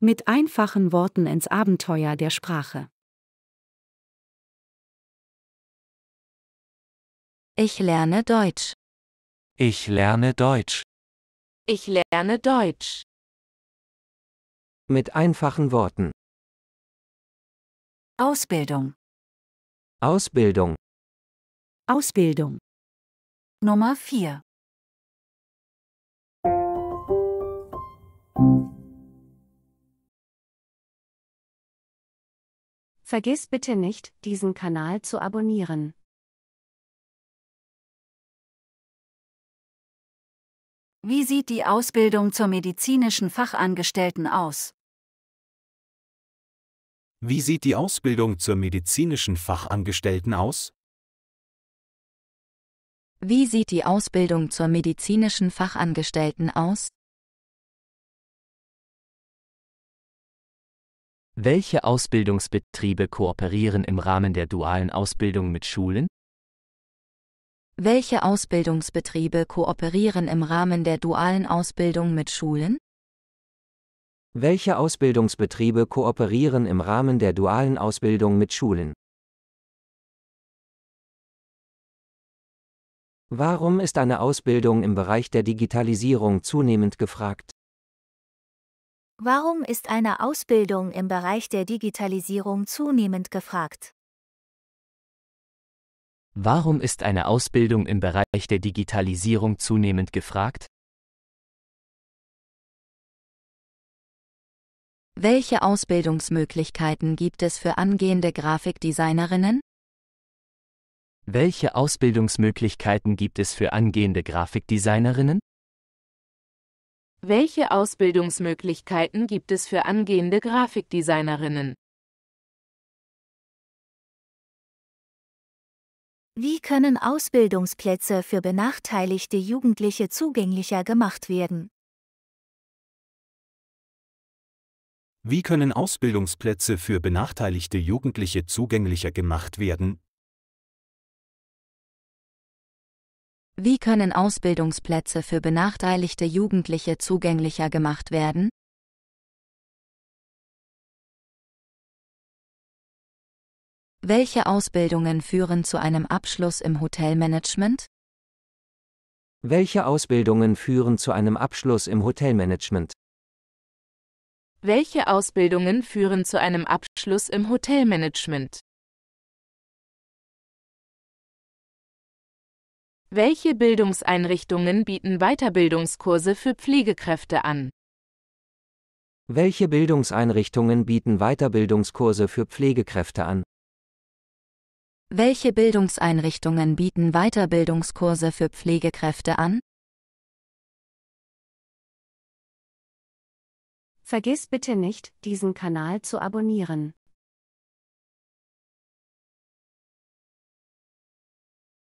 Mit einfachen Worten ins Abenteuer der Sprache. Ich lerne Deutsch. Ich lerne Deutsch. Ich lerne Deutsch. Mit einfachen Worten. Ausbildung. Ausbildung. Ausbildung. Nummer 4. Vergiss bitte nicht, diesen Kanal zu abonnieren. Wie sieht die Ausbildung zur medizinischen Fachangestellten aus? Wie sieht die Ausbildung zur medizinischen Fachangestellten aus? Wie sieht die Ausbildung zur medizinischen Fachangestellten aus? Welche Ausbildungsbetriebe kooperieren im Rahmen der dualen Ausbildung mit Schulen? Welche Ausbildungsbetriebe kooperieren im Rahmen der dualen Ausbildung mit Schulen? Welche Ausbildungsbetriebe kooperieren im Rahmen der dualen Ausbildung mit Schulen? Warum ist eine Ausbildung im Bereich der Digitalisierung zunehmend gefragt? Warum ist eine Ausbildung im Bereich der Digitalisierung zunehmend gefragt? Warum ist eine Ausbildung im Bereich der Digitalisierung zunehmend gefragt? Welche Ausbildungsmöglichkeiten gibt es für angehende Grafikdesignerinnen? Welche Ausbildungsmöglichkeiten gibt es für angehende Grafikdesignerinnen? Welche Ausbildungsmöglichkeiten gibt es für angehende Grafikdesignerinnen? Wie können Ausbildungsplätze für benachteiligte Jugendliche zugänglicher gemacht werden? Wie können Ausbildungsplätze für benachteiligte Jugendliche zugänglicher gemacht werden, Wie können Ausbildungsplätze für benachteiligte Jugendliche zugänglicher gemacht werden? Welche Ausbildungen führen zu einem Abschluss im Hotelmanagement? Welche Ausbildungen führen zu einem Abschluss im Hotelmanagement? Welche Ausbildungen führen zu einem Abschluss im Hotelmanagement? Welche Bildungseinrichtungen bieten Weiterbildungskurse für Pflegekräfte an? Welche Bildungseinrichtungen bieten Weiterbildungskurse für Pflegekräfte an? Welche Bildungseinrichtungen bieten Weiterbildungskurse für Pflegekräfte an? Vergiss bitte nicht, diesen Kanal zu abonnieren.